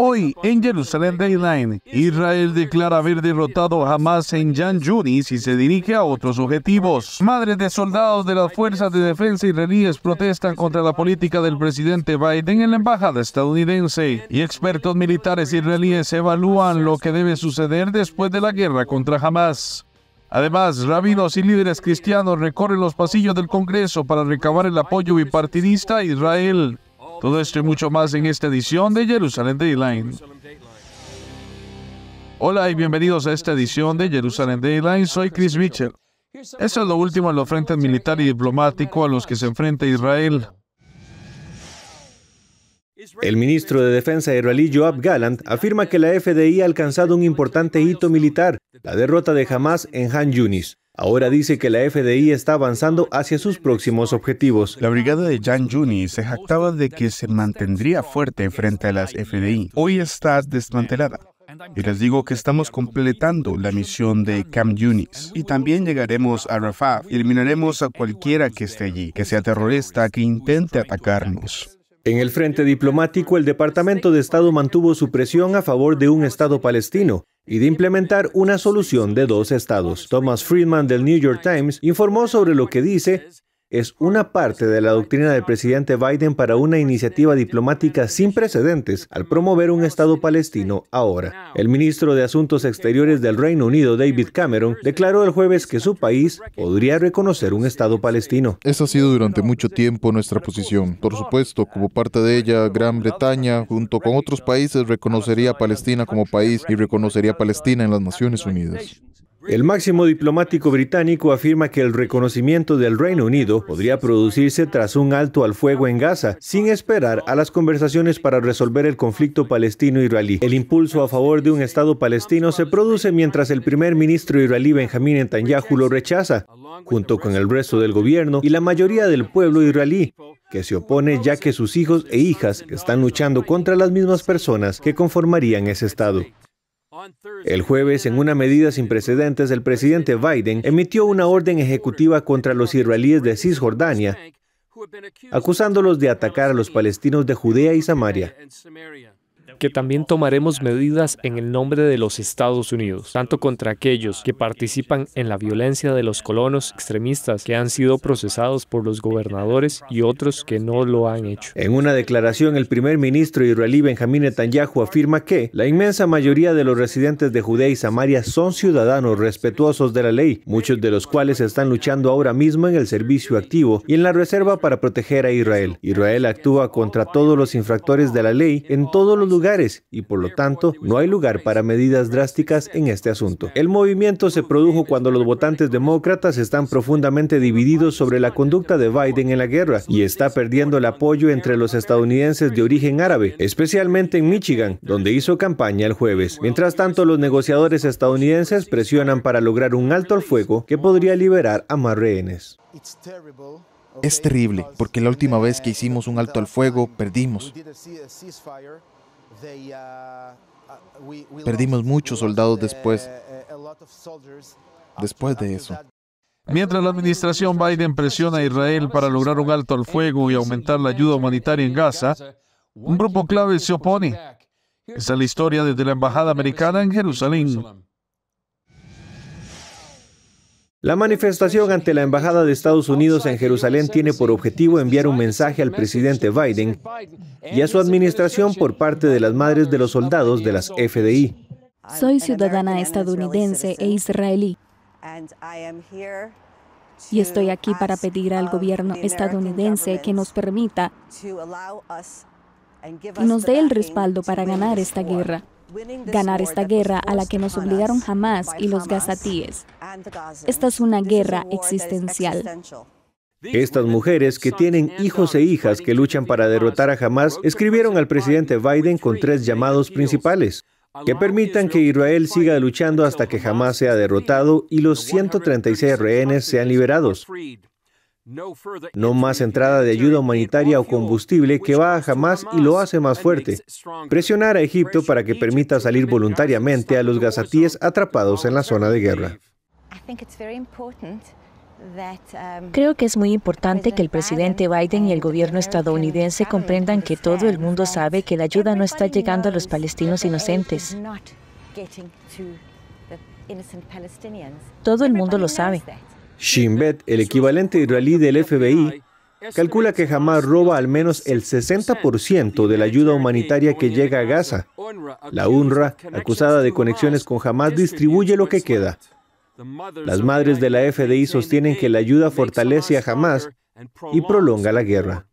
Hoy en Jerusalén Dayline, Israel declara haber derrotado a Hamas en Jan Yunis y se dirige a otros objetivos. Madres de soldados de las fuerzas de defensa israelíes protestan contra la política del presidente Biden en la embajada estadounidense y expertos militares israelíes evalúan lo que debe suceder después de la guerra contra Hamas. Además, rabinos y líderes cristianos recorren los pasillos del Congreso para recabar el apoyo bipartidista a Israel. Todo esto y mucho más en esta edición de Jerusalén Dayline. Hola y bienvenidos a esta edición de Jerusalén Dayline. Soy Chris Mitchell. Eso es lo último en los frentes militar y diplomático a los que se enfrenta Israel. El ministro de Defensa israelí Joab Gallant afirma que la FDI ha alcanzado un importante hito militar, la derrota de Hamas en Han Yunis. Ahora dice que la FDI está avanzando hacia sus próximos objetivos. La brigada de Jan Yunis se jactaba de que se mantendría fuerte frente a las FDI. Hoy está desmantelada. Y les digo que estamos completando la misión de Camp Yunis. Y también llegaremos a Rafah y eliminaremos a cualquiera que esté allí, que sea terrorista, que intente atacarnos. En el frente diplomático, el Departamento de Estado mantuvo su presión a favor de un Estado palestino y de implementar una solución de dos estados. Thomas Friedman del New York Times informó sobre lo que dice es una parte de la doctrina del presidente Biden para una iniciativa diplomática sin precedentes al promover un Estado palestino ahora. El ministro de Asuntos Exteriores del Reino Unido, David Cameron, declaró el jueves que su país podría reconocer un Estado palestino. Esa ha sido durante mucho tiempo nuestra posición. Por supuesto, como parte de ella, Gran Bretaña, junto con otros países, reconocería a Palestina como país y reconocería a Palestina en las Naciones Unidas. El máximo diplomático británico afirma que el reconocimiento del Reino Unido podría producirse tras un alto al fuego en Gaza, sin esperar a las conversaciones para resolver el conflicto palestino-israelí. El impulso a favor de un Estado palestino se produce mientras el primer ministro israelí Benjamín Netanyahu lo rechaza, junto con el resto del gobierno y la mayoría del pueblo israelí, que se opone ya que sus hijos e hijas están luchando contra las mismas personas que conformarían ese Estado. El jueves, en una medida sin precedentes, el presidente Biden emitió una orden ejecutiva contra los israelíes de Cisjordania, acusándolos de atacar a los palestinos de Judea y Samaria que también tomaremos medidas en el nombre de los Estados Unidos, tanto contra aquellos que participan en la violencia de los colonos extremistas que han sido procesados por los gobernadores y otros que no lo han hecho. En una declaración, el primer ministro israelí Benjamín Netanyahu afirma que la inmensa mayoría de los residentes de Judea y Samaria son ciudadanos respetuosos de la ley, muchos de los cuales están luchando ahora mismo en el servicio activo y en la reserva para proteger a Israel. Israel actúa contra todos los infractores de la ley en todos los lugares y por lo tanto no hay lugar para medidas drásticas en este asunto. El movimiento se produjo cuando los votantes demócratas están profundamente divididos sobre la conducta de Biden en la guerra y está perdiendo el apoyo entre los estadounidenses de origen árabe, especialmente en Michigan, donde hizo campaña el jueves. Mientras tanto, los negociadores estadounidenses presionan para lograr un alto al fuego que podría liberar a más rehenes. Es terrible, porque la última vez que hicimos un alto al fuego, perdimos. Perdimos muchos soldados después, después de eso. Mientras la administración Biden presiona a Israel para lograr un alto al fuego y aumentar la ayuda humanitaria en Gaza, un grupo clave se opone. Esa es la historia desde la Embajada Americana en Jerusalén. La manifestación ante la Embajada de Estados Unidos en Jerusalén tiene por objetivo enviar un mensaje al presidente Biden y a su administración por parte de las madres de los soldados de las FDI. Soy ciudadana estadounidense e israelí y estoy aquí para pedir al gobierno estadounidense que nos permita y nos dé el respaldo para ganar esta guerra ganar esta guerra a la que nos obligaron jamás y los gazatíes. Esta es una guerra existencial. Estas mujeres que tienen hijos e hijas que luchan para derrotar a Hamas escribieron al presidente Biden con tres llamados principales que permitan que Israel siga luchando hasta que jamás sea derrotado y los 136 rehenes sean liberados, no más entrada de ayuda humanitaria o combustible que va jamás y lo hace más fuerte. Presionar a Egipto para que permita salir voluntariamente a los gazatíes atrapados en la zona de guerra. Um, Creo que es muy importante que el presidente Biden y el gobierno estadounidense comprendan que todo el mundo sabe que la ayuda no está llegando a los palestinos inocentes. Todo el mundo lo sabe. Shin Bet, el equivalente israelí del FBI, calcula que Hamas roba al menos el 60% de la ayuda humanitaria que llega a Gaza. La UNRWA, acusada de conexiones con Hamas, distribuye lo que queda. Las madres de la FDI sostienen que la ayuda fortalece a Hamas y prolonga la guerra.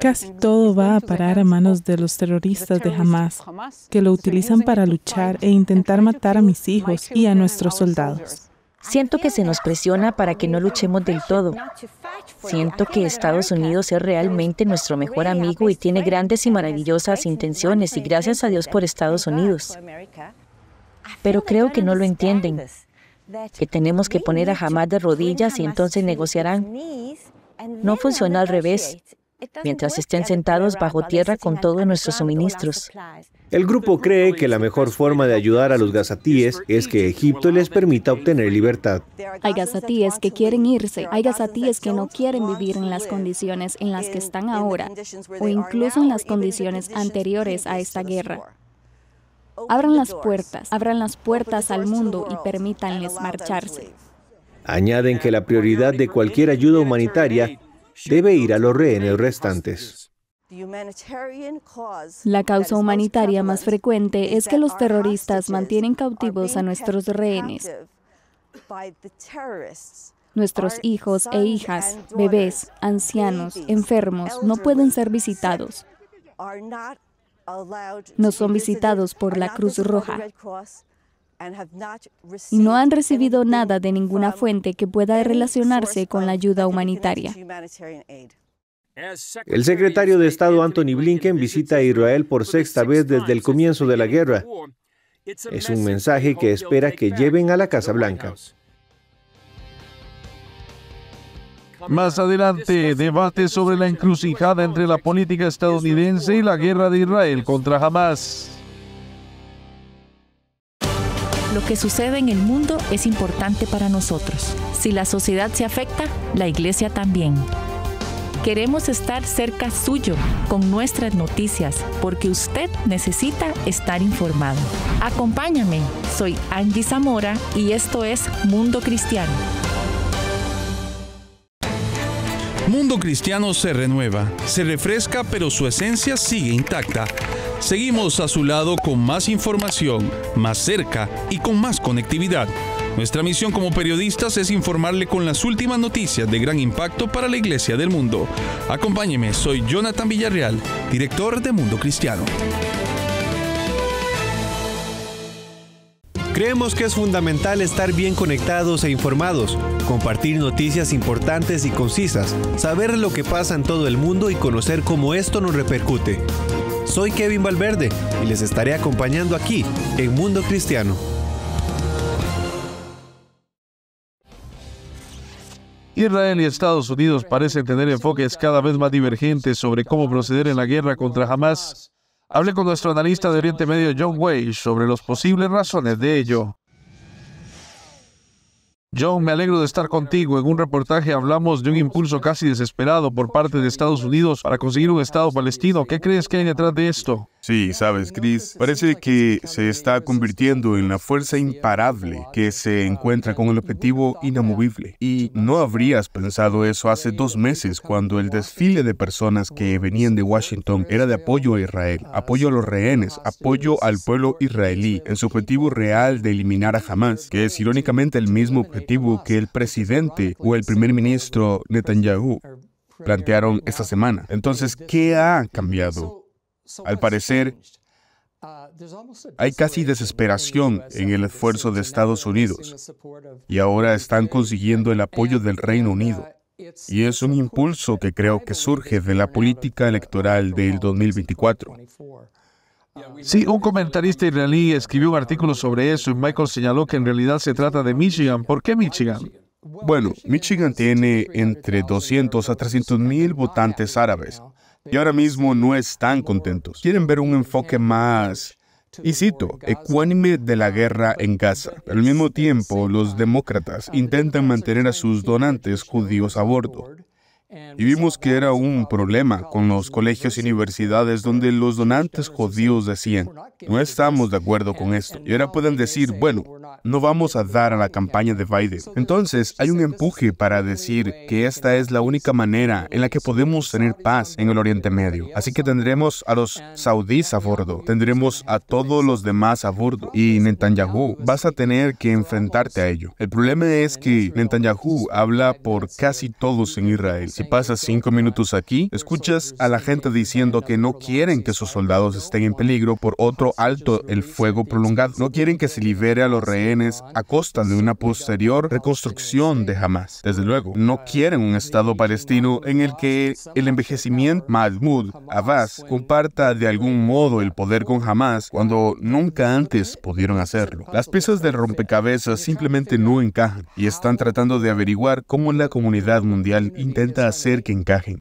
Casi todo va a parar a manos de los terroristas de Hamas, que lo utilizan para luchar e intentar matar a mis hijos y a nuestros soldados. Siento que se nos presiona para que no luchemos del todo. Siento que Estados Unidos es realmente nuestro mejor amigo y tiene grandes y maravillosas intenciones y gracias a Dios por Estados Unidos. Pero creo que no lo entienden, que tenemos que poner a Hamas de rodillas y entonces negociarán. No funciona al revés mientras estén sentados bajo tierra con todos nuestros suministros. El grupo cree que la mejor forma de ayudar a los gazatíes es que Egipto les permita obtener libertad. Hay gazatíes que quieren irse, hay gazatíes que no quieren vivir en las condiciones en las que están ahora o incluso en las condiciones anteriores a esta guerra. Abran las puertas, abran las puertas al mundo y permítanles marcharse. Añaden que la prioridad de cualquier ayuda humanitaria debe ir a los rehenes restantes. La causa humanitaria más frecuente es que los terroristas mantienen cautivos a nuestros rehenes, Nuestros hijos e hijas, bebés, ancianos, enfermos, no pueden ser visitados. No son visitados por la Cruz Roja y no han recibido nada de ninguna fuente que pueda relacionarse con la ayuda humanitaria. El secretario de Estado Anthony Blinken visita a Israel por sexta vez desde el comienzo de la guerra. Es un mensaje que espera que lleven a la Casa Blanca. Más adelante, debate sobre la encrucijada entre la política estadounidense y la guerra de Israel contra Hamas. Lo que sucede en el mundo es importante para nosotros. Si la sociedad se afecta, la iglesia también. Queremos estar cerca suyo con nuestras noticias porque usted necesita estar informado. Acompáñame, soy Angie Zamora y esto es Mundo Cristiano. Mundo Cristiano se renueva, se refresca, pero su esencia sigue intacta. Seguimos a su lado con más información, más cerca y con más conectividad. Nuestra misión como periodistas es informarle con las últimas noticias de gran impacto para la Iglesia del Mundo. Acompáñeme, soy Jonathan Villarreal, director de Mundo Cristiano. Creemos que es fundamental estar bien conectados e informados, compartir noticias importantes y concisas, saber lo que pasa en todo el mundo y conocer cómo esto nos repercute. Soy Kevin Valverde y les estaré acompañando aquí en Mundo Cristiano. Israel y Estados Unidos parecen tener enfoques cada vez más divergentes sobre cómo proceder en la guerra contra Hamas Hable con nuestro analista de Oriente Medio, John Way, sobre las posibles razones de ello. John, me alegro de estar contigo. En un reportaje hablamos de un impulso casi desesperado por parte de Estados Unidos para conseguir un Estado palestino. ¿Qué crees que hay detrás de esto? Sí, sabes, Chris, parece que se está convirtiendo en la fuerza imparable que se encuentra con el objetivo inamovible. Y no habrías pensado eso hace dos meses cuando el desfile de personas que venían de Washington era de apoyo a Israel, apoyo a los rehenes, apoyo al pueblo israelí, en su objetivo real de eliminar a Hamas, que es irónicamente el mismo objetivo que el presidente o el primer ministro Netanyahu plantearon esta semana. Entonces, ¿qué ha cambiado? Al parecer, uh, hay casi desesperación en el esfuerzo de Estados Unidos y ahora están consiguiendo el apoyo del Reino uh, Unido. Y es un impulso que creo que surge de la política electoral del 2024. Sí, un comentarista israelí escribió un artículo sobre eso y Michael señaló que en realidad se trata de Michigan. ¿Por qué Michigan? Bueno, Michigan tiene entre 200 a 300 mil votantes árabes y ahora mismo no están contentos. Quieren ver un enfoque más y cito, ecuánime de la guerra en Gaza. Al mismo tiempo, los demócratas intentan mantener a sus donantes judíos a bordo. Y vimos que era un problema con los colegios y universidades donde los donantes judíos decían, no estamos de acuerdo con esto. Y ahora pueden decir, bueno, no vamos a dar a la campaña de Biden. Entonces hay un empuje para decir que esta es la única manera en la que podemos tener paz en el Oriente Medio. Así que tendremos a los saudíes a bordo, tendremos a todos los demás a bordo y Netanyahu vas a tener que enfrentarte a ello. El problema es que Netanyahu habla por casi todos en Israel. Si pasas cinco minutos aquí, escuchas a la gente diciendo que no quieren que sus soldados estén en peligro por otro alto el fuego prolongado. No quieren que se libere a los rehenes a costa de una posterior reconstrucción de Hamas. Desde luego, no quieren un Estado palestino en el que el envejecimiento Mahmoud Abbas comparta de algún modo el poder con Hamas cuando nunca antes pudieron hacerlo. Las piezas del rompecabezas simplemente no encajan y están tratando de averiguar cómo la comunidad mundial intenta hacer que encajen.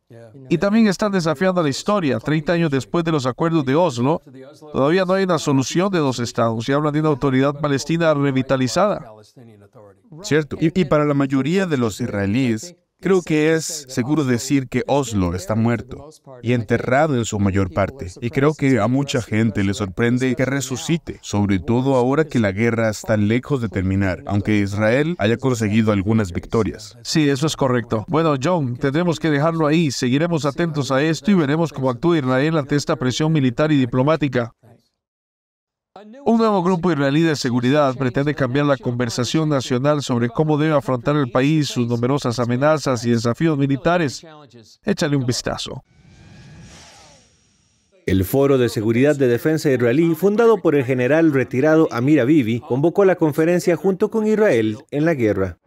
Y también están desafiando la historia. Treinta años después de los acuerdos de Oslo, todavía no hay una solución de dos estados y hablan de una autoridad palestina revitalizada. Cierto. y para la mayoría de los israelíes, Creo que es seguro decir que Oslo está muerto y enterrado en su mayor parte, y creo que a mucha gente le sorprende que resucite, sobre todo ahora que la guerra está lejos de terminar, aunque Israel haya conseguido algunas victorias. Sí, eso es correcto. Bueno, John, tendremos que dejarlo ahí, seguiremos atentos a esto y veremos cómo actúa Israel ante esta presión militar y diplomática. Un nuevo grupo israelí de seguridad pretende cambiar la conversación nacional sobre cómo debe afrontar el país sus numerosas amenazas y desafíos militares. Échale un vistazo. El Foro de Seguridad de Defensa Israelí, fundado por el general retirado Amir Avivi, convocó la conferencia junto con Israel en la guerra.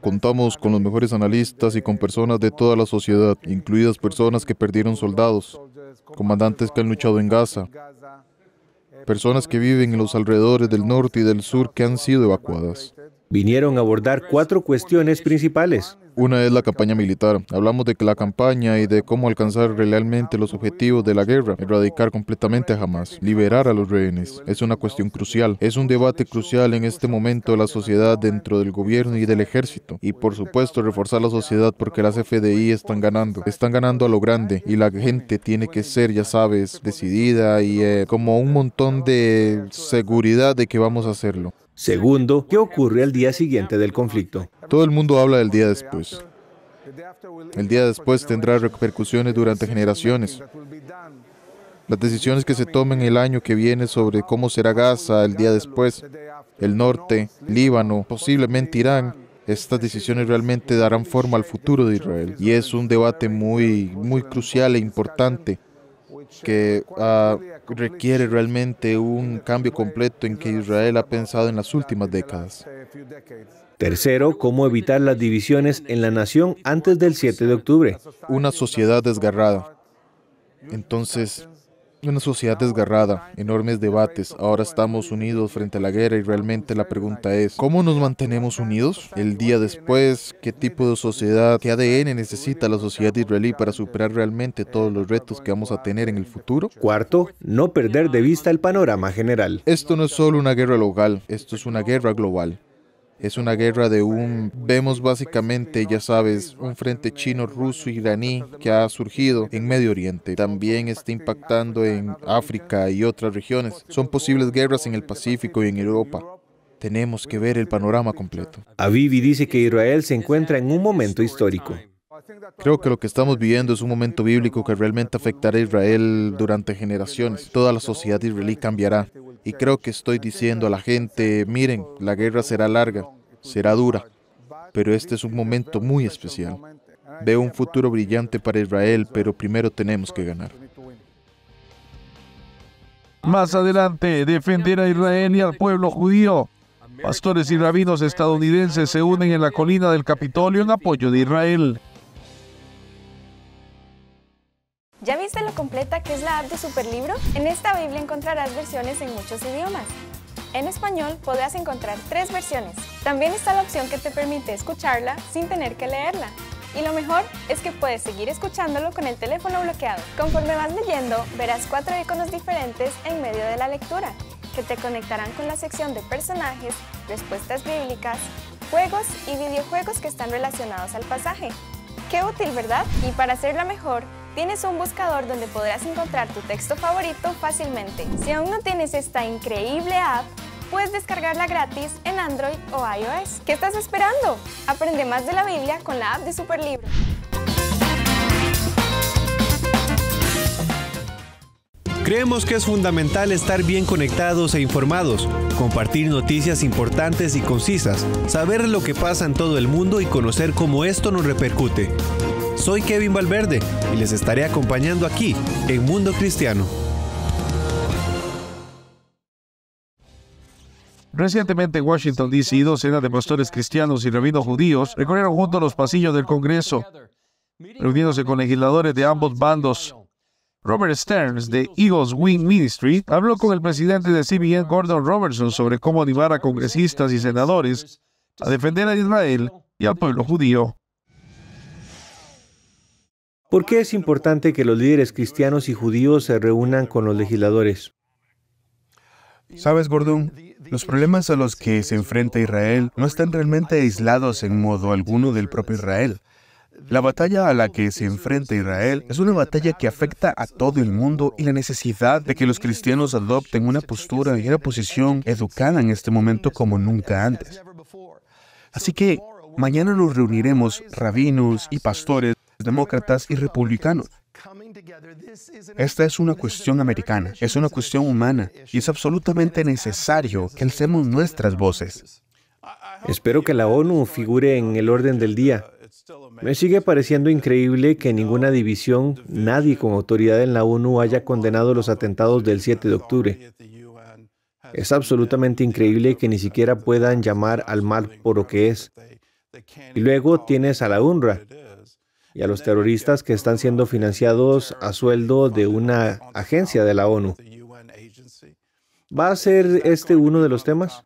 Contamos con los mejores analistas y con personas de toda la sociedad, incluidas personas que perdieron soldados, comandantes que han luchado en Gaza, personas que viven en los alrededores del norte y del sur que han sido evacuadas vinieron a abordar cuatro cuestiones principales. Una es la campaña militar. Hablamos de la campaña y de cómo alcanzar realmente los objetivos de la guerra, erradicar completamente a Hamas, liberar a los rehenes. Es una cuestión crucial. Es un debate crucial en este momento de la sociedad dentro del gobierno y del ejército. Y por supuesto reforzar la sociedad porque las FDI están ganando. Están ganando a lo grande y la gente tiene que ser, ya sabes, decidida y eh, como un montón de seguridad de que vamos a hacerlo. Segundo, ¿qué ocurre al día siguiente del conflicto? Todo el mundo habla del día después. El día después tendrá repercusiones durante generaciones. Las decisiones que se tomen el año que viene sobre cómo será Gaza el día después, el norte, Líbano, posiblemente Irán, estas decisiones realmente darán forma al futuro de Israel. Y es un debate muy, muy crucial e importante que ah, requiere realmente un cambio completo en que Israel ha pensado en las últimas décadas. Tercero, cómo evitar las divisiones en la nación antes del 7 de octubre. Una sociedad desgarrada. Entonces, una sociedad desgarrada, enormes debates, ahora estamos unidos frente a la guerra y realmente la pregunta es, ¿cómo nos mantenemos unidos? El día después, ¿qué tipo de sociedad, qué ADN necesita la sociedad israelí para superar realmente todos los retos que vamos a tener en el futuro? Cuarto, no perder de vista el panorama general. Esto no es solo una guerra local, esto es una guerra global. Es una guerra de un, vemos básicamente, ya sabes, un frente chino, ruso, iraní que ha surgido en Medio Oriente. También está impactando en África y otras regiones. Son posibles guerras en el Pacífico y en Europa. Tenemos que ver el panorama completo. Avivi dice que Israel se encuentra en un momento histórico. Creo que lo que estamos viviendo es un momento bíblico que realmente afectará a Israel durante generaciones. Toda la sociedad israelí cambiará. Y creo que estoy diciendo a la gente, miren, la guerra será larga, será dura, pero este es un momento muy especial. Veo un futuro brillante para Israel, pero primero tenemos que ganar. Más adelante, defender a Israel y al pueblo judío. Pastores y rabinos estadounidenses se unen en la colina del Capitolio en apoyo de Israel. ¿Ya viste lo completa que es la app de Superlibro? En esta Biblia encontrarás versiones en muchos idiomas. En español podrás encontrar tres versiones. También está la opción que te permite escucharla sin tener que leerla. Y lo mejor es que puedes seguir escuchándolo con el teléfono bloqueado. Conforme vas leyendo, verás cuatro iconos diferentes en medio de la lectura, que te conectarán con la sección de personajes, respuestas bíblicas, juegos y videojuegos que están relacionados al pasaje. ¡Qué útil, verdad! Y para hacerla mejor, Tienes un buscador donde podrás encontrar tu texto favorito fácilmente. Si aún no tienes esta increíble app, puedes descargarla gratis en Android o iOS. ¿Qué estás esperando? Aprende más de la Biblia con la app de Superlibro. Creemos que es fundamental estar bien conectados e informados, compartir noticias importantes y concisas, saber lo que pasa en todo el mundo y conocer cómo esto nos repercute. Soy Kevin Valverde y les estaré acompañando aquí en Mundo Cristiano. Recientemente en Washington, D.C., docenas de pastores cristianos y rabinos judíos recorrieron juntos los pasillos del Congreso, reuniéndose con legisladores de ambos bandos. Robert Stearns, de Eagles Wing Ministry, habló con el presidente de CBN, Gordon Robertson, sobre cómo animar a congresistas y senadores a defender a Israel y al pueblo judío. ¿Por qué es importante que los líderes cristianos y judíos se reúnan con los legisladores? Sabes, Gordon, los problemas a los que se enfrenta Israel no están realmente aislados en modo alguno del propio Israel. La batalla a la que se enfrenta Israel es una batalla que afecta a todo el mundo y la necesidad de que los cristianos adopten una postura y una posición educada en este momento como nunca antes. Así que mañana nos reuniremos, rabinos y pastores, demócratas y republicanos. Esta es una cuestión americana, es una cuestión humana y es absolutamente necesario que alcemos nuestras voces. Espero que la ONU figure en el orden del día. Me sigue pareciendo increíble que ninguna división, nadie con autoridad en la ONU haya condenado los atentados del 7 de octubre. Es absolutamente increíble que ni siquiera puedan llamar al mal por lo que es. Y luego tienes a la UNRWA, y a los terroristas que están siendo financiados a sueldo de una agencia de la ONU. ¿Va a ser este uno de los temas?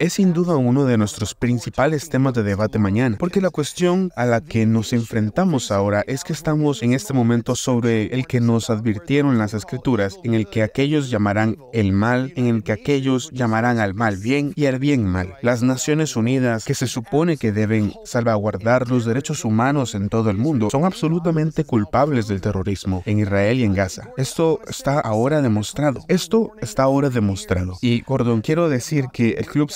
es sin duda uno de nuestros principales temas de debate mañana, porque la cuestión a la que nos enfrentamos ahora es que estamos en este momento sobre el que nos advirtieron las escrituras, en el que aquellos llamarán el mal, en el que aquellos llamarán al mal bien y al bien mal. Las Naciones Unidas, que se supone que deben salvaguardar los derechos humanos en todo el mundo, son absolutamente culpables del terrorismo en Israel y en Gaza. Esto está ahora demostrado. Esto está ahora demostrado. Y Gordon, quiero decir que el Club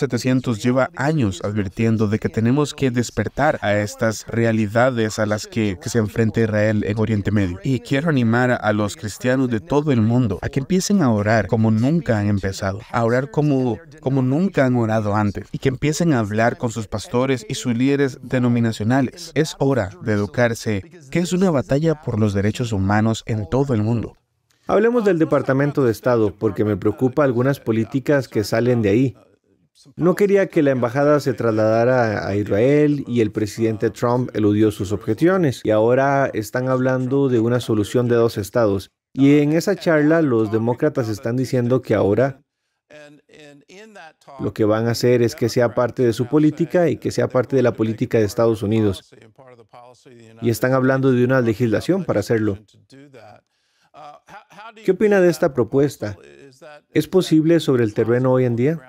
lleva años advirtiendo de que tenemos que despertar a estas realidades a las que, se enfrenta Israel en Oriente Medio. Y quiero animar a los cristianos de todo el mundo a que empiecen a orar como nunca han empezado, a orar como, como nunca han orado antes y que empiecen a hablar con sus pastores y sus líderes denominacionales. Es hora de educarse, que es una batalla por los derechos humanos en todo el mundo. Hablemos del Departamento de Estado, porque me preocupa algunas políticas que salen de ahí. No quería que la embajada se trasladara a Israel y el presidente Trump eludió sus objeciones y ahora están hablando de una solución de dos estados. Y en esa charla los demócratas están diciendo que ahora lo que van a hacer es que sea parte de su política y que sea parte de la política de Estados Unidos. Y están hablando de una legislación para hacerlo. ¿Qué opina de esta propuesta? ¿Es posible sobre el terreno hoy en día?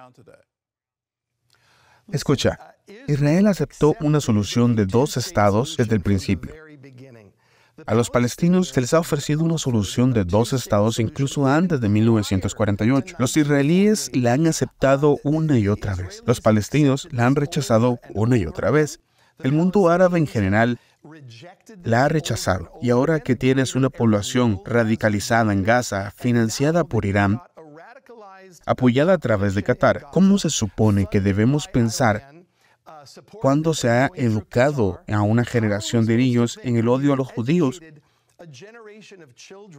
Escucha, Israel aceptó una solución de dos estados desde el principio. A los palestinos se les ha ofrecido una solución de dos estados incluso antes de 1948. Los israelíes la han aceptado una y otra vez. Los palestinos la han rechazado una y otra vez. El mundo árabe en general la ha rechazado. Y ahora que tienes una población radicalizada en Gaza, financiada por Irán, apoyada a través de Qatar. ¿Cómo se supone que debemos pensar cuando se ha educado a una generación de niños en el odio a los judíos?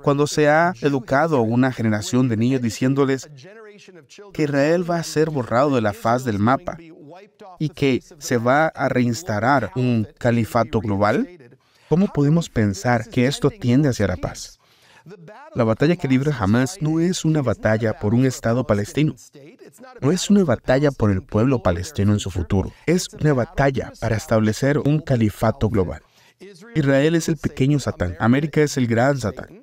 Cuando se ha educado a una generación de niños diciéndoles que Israel va a ser borrado de la faz del mapa y que se va a reinstalar un califato global, ¿cómo podemos pensar que esto tiende hacia la paz? La batalla que libra Hamas no es una batalla por un Estado palestino, no es una batalla por el pueblo palestino en su futuro, es una batalla para establecer un califato global. Israel es el pequeño Satán, América es el gran Satán.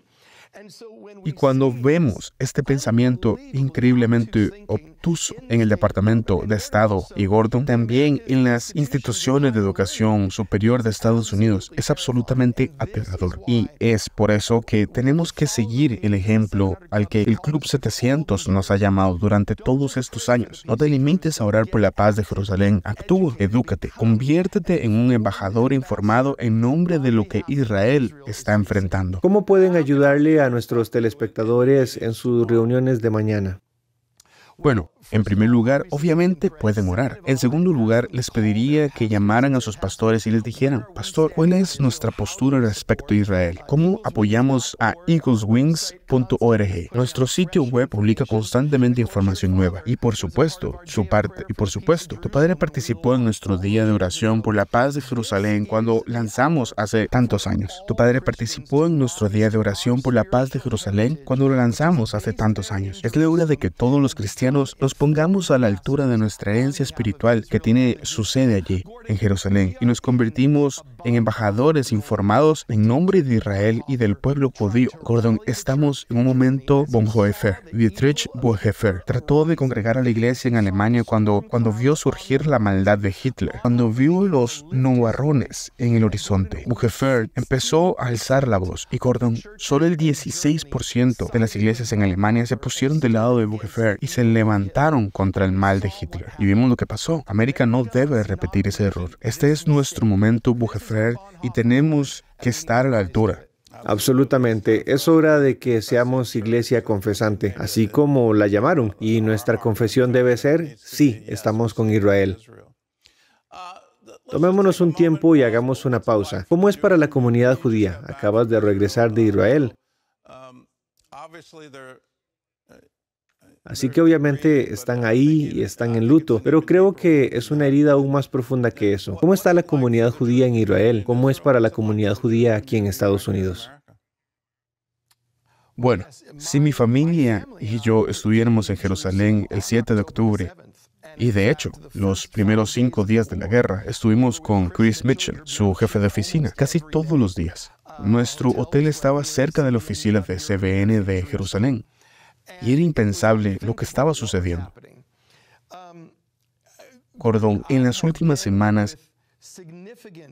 Y cuando vemos este pensamiento increíblemente obtuso en el Departamento de Estado y Gordon, también en las instituciones de educación superior de Estados Unidos, es absolutamente aterrador. Y es por eso que tenemos que seguir el ejemplo al que el Club 700 nos ha llamado durante todos estos años. No te limites a orar por la paz de Jerusalén. Actúa, edúcate, conviértete en un embajador informado en nombre de lo que Israel está enfrentando. ¿Cómo pueden ayudarle a nuestros telespectadores? espectadores en sus reuniones de mañana. Bueno, en primer lugar, obviamente pueden orar. En segundo lugar, les pediría que llamaran a sus pastores y les dijeran, Pastor, ¿cuál es nuestra postura respecto a Israel? ¿Cómo apoyamos a eagleswings.org? Nuestro sitio web publica constantemente información nueva y por supuesto, su parte. Y por supuesto, tu padre participó en nuestro día de oración por la paz de Jerusalén cuando lanzamos hace tantos años. Tu padre participó en nuestro día de oración por la paz de Jerusalén cuando lo lanzamos hace tantos años. Es la hora de que todos los cristianos los pongamos a la altura de nuestra herencia espiritual que tiene su sede allí, en Jerusalén, y nos convertimos en embajadores informados en nombre de Israel y del pueblo judío. Gordon, estamos en un momento bonhoeffer. Dietrich Bonhoeffer trató de congregar a la iglesia en Alemania cuando, cuando vio surgir la maldad de Hitler, cuando vio los nubarrones en el horizonte. Bonhoeffer empezó a alzar la voz y Gordon, solo el 16% de las iglesias en Alemania se pusieron del lado de Bonhoeffer y se levantaron contra el mal de Hitler. Y vimos lo que pasó. América no debe repetir ese error. Este es nuestro momento Bonhoeffer y tenemos que estar a la altura. Absolutamente. Es hora de que seamos iglesia confesante, así como la llamaron. Y nuestra confesión debe ser, sí, estamos con Israel. Tomémonos un tiempo y hagamos una pausa. ¿Cómo es para la comunidad judía? Acabas de regresar de Israel. Um, Así que obviamente están ahí y están en luto, pero creo que es una herida aún más profunda que eso. ¿Cómo está la comunidad judía en Israel? ¿Cómo es para la comunidad judía aquí en Estados Unidos? Bueno, si mi familia y yo estuviéramos en Jerusalén el 7 de octubre, y de hecho, los primeros cinco días de la guerra estuvimos con Chris Mitchell, su jefe de oficina, casi todos los días. Nuestro hotel estaba cerca de la oficina de CBN de Jerusalén. Y era impensable lo que estaba sucediendo. Gordon, en las últimas semanas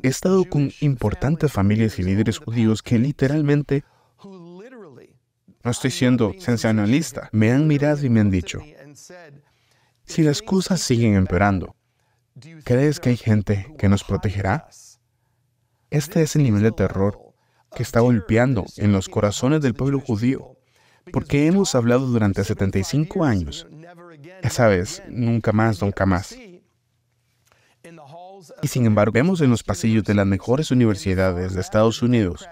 he estado con importantes familias y líderes judíos que literalmente, no estoy siendo sensacionalista, me han mirado y me han dicho, si las cosas siguen empeorando, ¿crees que hay gente que nos protegerá? Este es el nivel de terror que está golpeando en los corazones del pueblo judío porque hemos hablado durante 75 años. Ya sabes, nunca más, nunca más. Y sin embargo, vemos en los pasillos de las mejores universidades de Estados Unidos,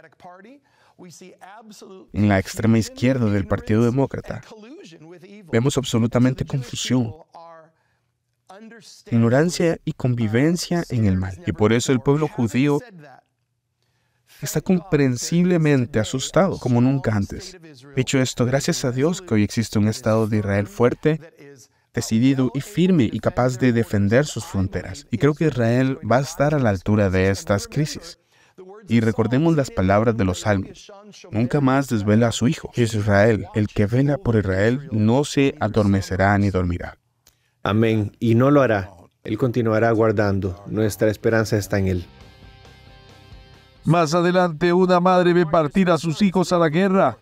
en la extrema izquierda del Partido Demócrata, vemos absolutamente confusión, ignorancia y convivencia en el mal. Y por eso el pueblo judío está comprensiblemente asustado como nunca antes. Dicho esto, gracias a Dios que hoy existe un Estado de Israel fuerte, decidido y firme y capaz de defender sus fronteras. Y creo que Israel va a estar a la altura de estas crisis. Y recordemos las palabras de los salmos. Nunca más desvela a su hijo. Israel. El que vela por Israel no se adormecerá ni dormirá. Amén. Y no lo hará. Él continuará guardando. Nuestra esperanza está en Él. Más adelante, una madre ve partir a sus hijos a la guerra.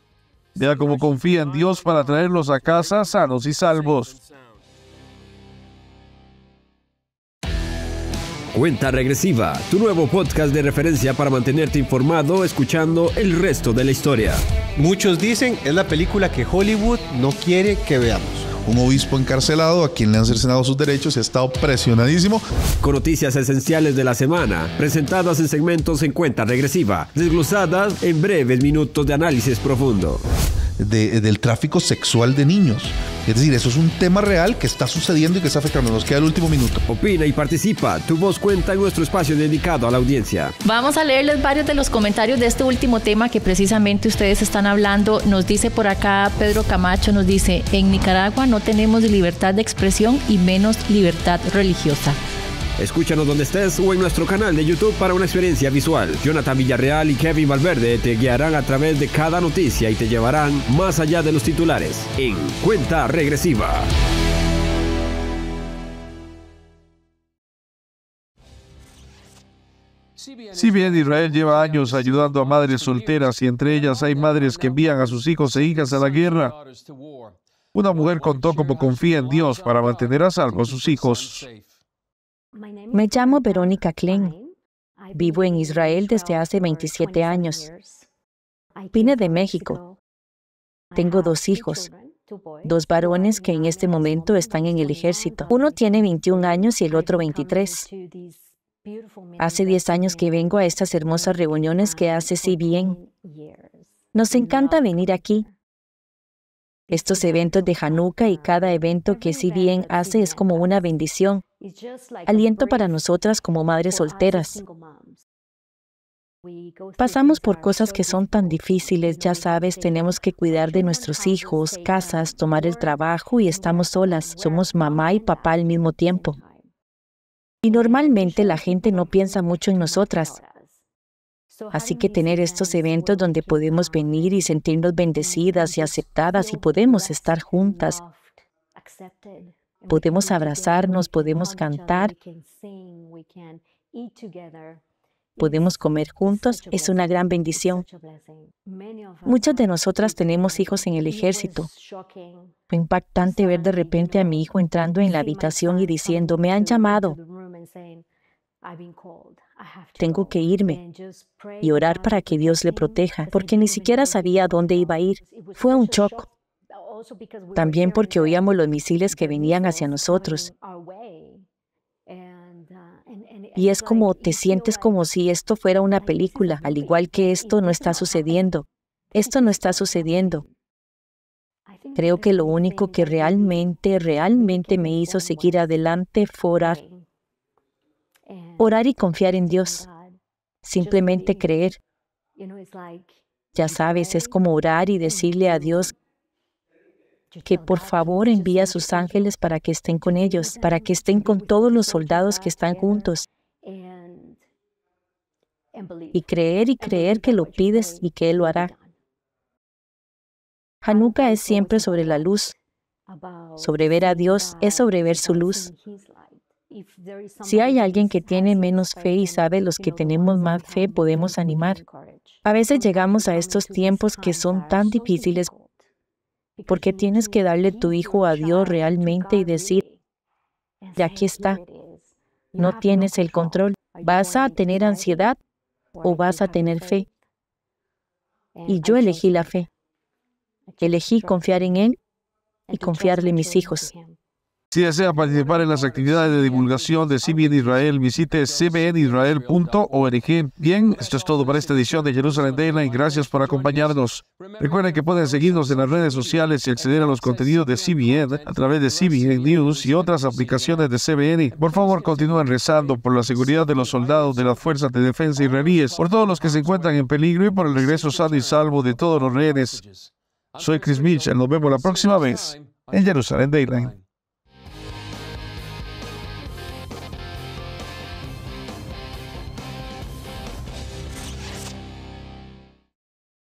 Vea cómo confía en Dios para traerlos a casa sanos y salvos. Cuenta Regresiva, tu nuevo podcast de referencia para mantenerte informado escuchando el resto de la historia. Muchos dicen es la película que Hollywood no quiere que veamos un obispo encarcelado a quien le han cercenado sus derechos y ha estado presionadísimo. Con noticias esenciales de la semana, presentadas en segmentos en cuenta regresiva, desglosadas en breves minutos de análisis profundo. del tráfico sexual de niños. Es decir, eso es un tema real que está sucediendo y que está afectando. Nos queda el último minuto. Opina y participa. Tu voz cuenta en nuestro espacio dedicado a la audiencia. Vamos a leerles varios de los comentarios de este último tema que precisamente ustedes están hablando. Nos dice por acá Pedro Camacho, nos dice, en Nicaragua no tenemos libertad de expresión y menos libertad religiosa. Escúchanos donde estés o en nuestro canal de YouTube para una experiencia visual. Jonathan Villarreal y Kevin Valverde te guiarán a través de cada noticia y te llevarán más allá de los titulares en Cuenta Regresiva. Si bien Israel lleva años ayudando a madres solteras y entre ellas hay madres que envían a sus hijos e hijas a la guerra, una mujer contó cómo confía en Dios para mantener a salvo a sus hijos. Me llamo Verónica Klein. Vivo en Israel desde hace 27 años. Vine de México. Tengo dos hijos, dos varones que en este momento están en el ejército. Uno tiene 21 años y el otro 23. Hace 10 años que vengo a estas hermosas reuniones que hace bien. Nos encanta venir aquí. Estos eventos de Hanukkah y cada evento que bien hace es como una bendición aliento para nosotras como madres solteras. Pasamos por cosas que son tan difíciles, ya sabes, tenemos que cuidar de nuestros hijos, casas, tomar el trabajo y estamos solas. Somos mamá y papá al mismo tiempo. Y normalmente la gente no piensa mucho en nosotras. Así que tener estos eventos donde podemos venir y sentirnos bendecidas y aceptadas y podemos estar juntas podemos abrazarnos, podemos cantar, podemos comer juntos, es una gran bendición. Muchas de nosotras tenemos hijos en el ejército. Fue impactante ver de repente a mi hijo entrando en la habitación y diciendo, me han llamado. Tengo que irme y orar para que Dios le proteja, porque ni siquiera sabía dónde iba a ir. Fue un shock. También porque oíamos los misiles que venían hacia nosotros. Uh, y es como te sientes como si esto fuera una película, al igual que esto no está sucediendo. Esto no está sucediendo. Creo que lo único que realmente, realmente me hizo seguir adelante fue orar. Orar y confiar en Dios. Simplemente creer. Ya sabes, es como orar y decirle a Dios, que por favor envíe a sus ángeles para que estén con ellos, para que estén con todos los soldados que están juntos. Y creer y creer que lo pides y que Él lo hará. Hanukkah es siempre sobre la luz. Sobre ver a Dios es sobre ver su luz. Si hay alguien que tiene menos fe y sabe los que tenemos más fe, podemos animar. A veces llegamos a estos tiempos que son tan difíciles porque tienes que darle tu hijo a Dios realmente y decir, ya aquí está, no tienes el control, vas a tener ansiedad o vas a tener fe. Y yo elegí la fe. Elegí confiar en Él y confiarle mis hijos. Si desea participar en las actividades de divulgación de CBN Israel, visite cbnisrael.org. Bien, esto es todo para esta edición de Jerusalén Dayline. Gracias por acompañarnos. Recuerden que pueden seguirnos en las redes sociales y acceder a los contenidos de CBN a través de CBN News y otras aplicaciones de CBN. Por favor, continúen rezando por la seguridad de los soldados de las fuerzas de defensa israelíes, por todos los que se encuentran en peligro y por el regreso sano y salvo de todos los rehenes. Soy Chris Mitchell. Nos vemos la próxima vez en Jerusalén Dayline.